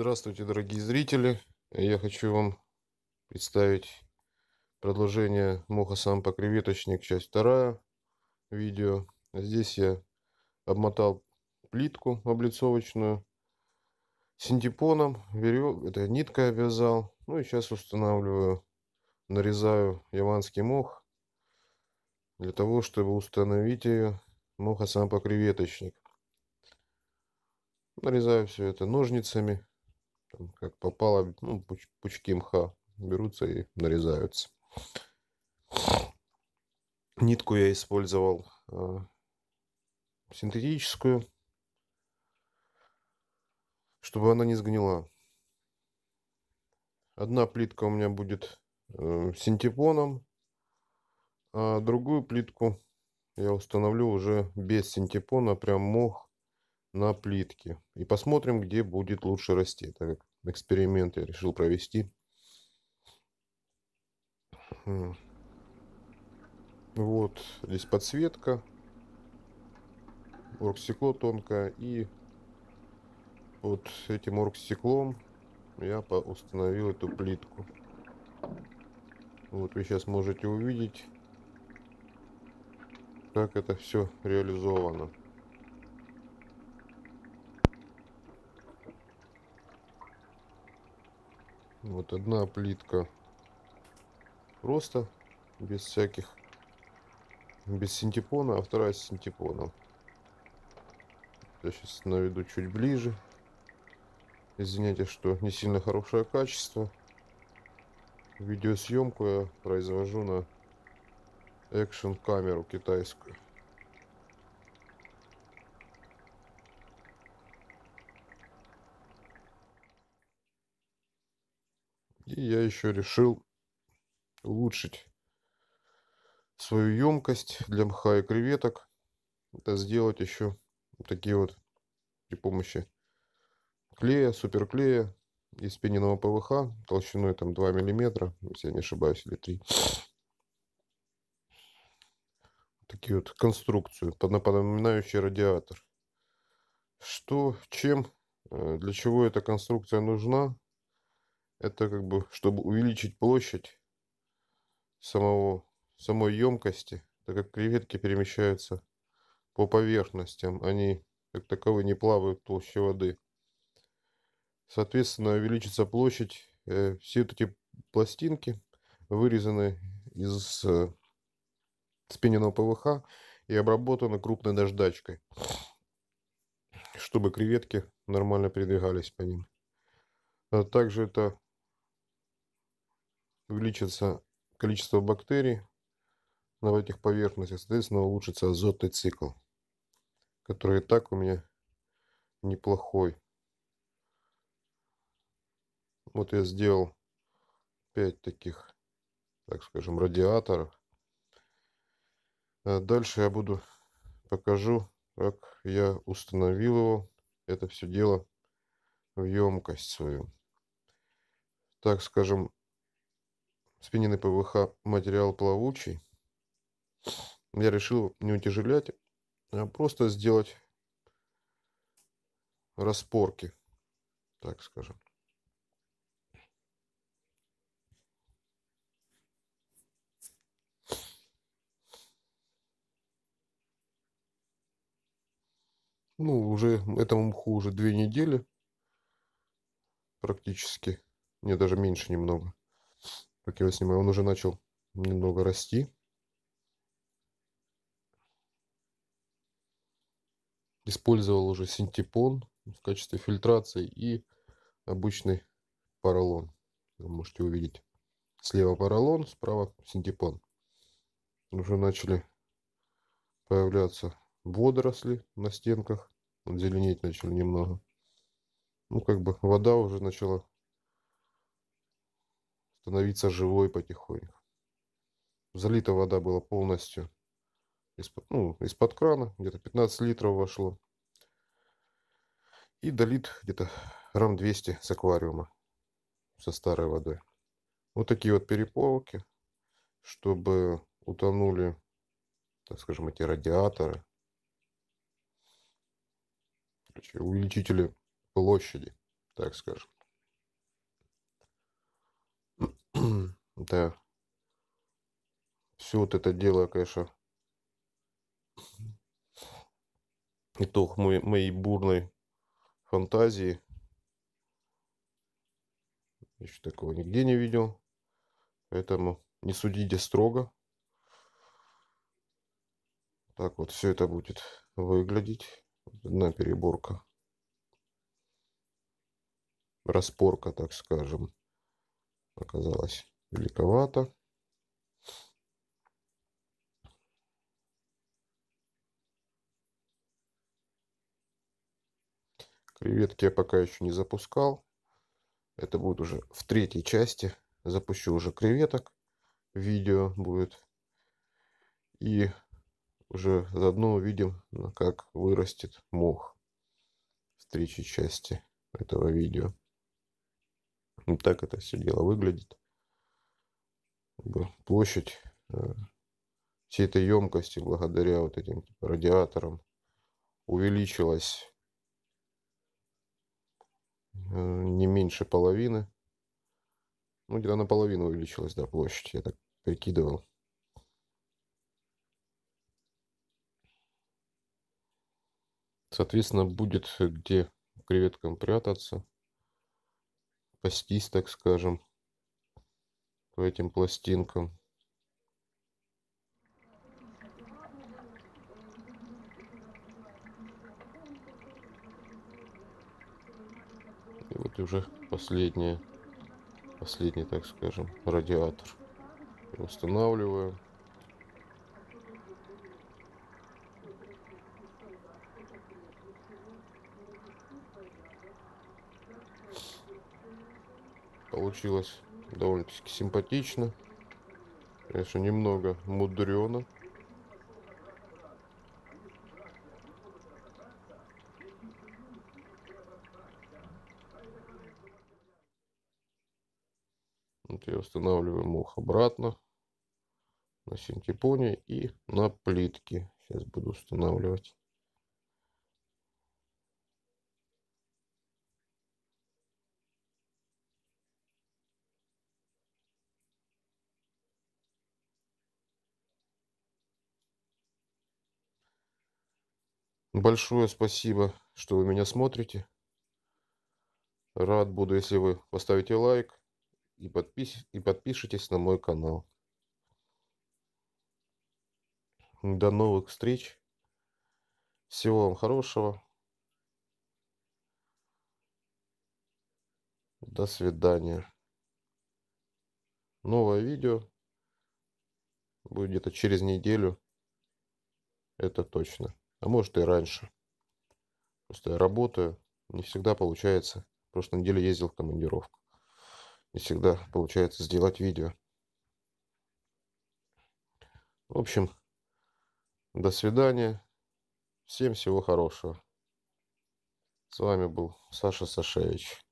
Здравствуйте, дорогие зрители! Я хочу вам представить продолжение Моха Сампа Креветочник, часть 2 видео. Здесь я обмотал плитку облицовочную синтепоном, верев... это ниткой обвязал. Ну и сейчас устанавливаю, нарезаю яванский мох для того, чтобы установить ее Моха Сампа Креветочник. Нарезаю все это ножницами там, как попало, ну, пуч пучки мха берутся и нарезаются. Нитку я использовал э, синтетическую, чтобы она не сгнила. Одна плитка у меня будет э, синтепоном, а другую плитку я установлю уже без синтепона, прям мох на плитке. И посмотрим, где будет лучше расти, так как эксперимент я решил провести. Вот здесь подсветка, оргстекло тонкое и вот этим оргстеклом я установил эту плитку. Вот вы сейчас можете увидеть, как это все реализовано. Вот одна плитка просто, без всяких, без синтепона, а вторая с синтепоном. Я сейчас наведу чуть ближе. Извиняйте, что не сильно хорошее качество. Видеосъемку я произвожу на экшен камеру китайскую. я еще решил улучшить свою емкость для мха и креветок. Это сделать еще такие вот при помощи клея, суперклея из пененного ПВХ толщиной там 2 миллиметра, если я не ошибаюсь, или 3. Такие вот конструкцию, напоминающий радиатор. Что, чем, э, для чего эта конструкция нужна, это как бы, чтобы увеличить площадь самого, самой емкости, так как креветки перемещаются по поверхностям, они как таковые не плавают в толще воды. Соответственно, увеличится площадь. Э, все вот эти пластинки вырезаны из э, спиненного ПВХ и обработаны крупной наждачкой, чтобы креветки нормально передвигались по ним. также это увеличится количество бактерий на этих поверхностях, соответственно, улучшится азотный цикл, который и так у меня неплохой. Вот я сделал 5 таких, так скажем, радиаторов. А дальше я буду покажу, как я установил его, это все дело в емкость свою. Так скажем, Спиненный ПВХ материал плавучий. Я решил не утяжелять, а просто сделать распорки, так скажем. ну, уже этому мху уже две недели практически. Не, даже меньше немного как я его снимаю, он уже начал немного расти. Использовал уже синтепон в качестве фильтрации и обычный поролон. Вы можете увидеть. Слева поролон, справа синтепон. Уже начали появляться водоросли на стенках. Вот зеленеть начали немного. Ну, как бы вода уже начала становиться живой потихоньку. Залита вода была полностью из-под ну, из крана, где-то 15 литров вошло. И долит где-то грамм 200 с аквариума со старой водой. Вот такие вот переполки, чтобы утонули, так скажем, эти радиаторы. увеличители площади, так скажем. МТ. Все вот это дело, конечно, итог мой, моей бурной фантазии. Еще такого нигде не видел. Поэтому не судите строго. Так вот все это будет выглядеть. Одна переборка. Распорка, так скажем, оказалась. Великовато. Креветки я пока еще не запускал. Это будет уже в третьей части. Запущу уже креветок. Видео будет. И уже заодно увидим, как вырастет мох в третьей части этого видео. Вот так это все дело выглядит площадь э, всей этой емкости благодаря вот этим типа радиаторам увеличилась э, не меньше половины. Ну, где-то наполовину увеличилась, да, площадь, я так прикидывал. Соответственно, будет где креветкам прятаться, пастись, так скажем по этим пластинкам. И вот уже последняя, последний, так скажем, радиатор. И устанавливаем. Получилось Довольно-таки симпатично. Конечно, немного мудрено. Вот я устанавливаю мох обратно на синтепоне и на плитке. Сейчас буду устанавливать. Большое спасибо, что вы меня смотрите. Рад буду, если вы поставите лайк и, подпис... и подпишитесь на мой канал. До новых встреч. Всего вам хорошего. До свидания. Новое видео будет где-то через неделю. Это точно а может и раньше. Просто я работаю, не всегда получается. В прошлой неделе ездил в командировку. Не всегда получается сделать видео. В общем, до свидания. Всем всего хорошего. С вами был Саша Сашевич.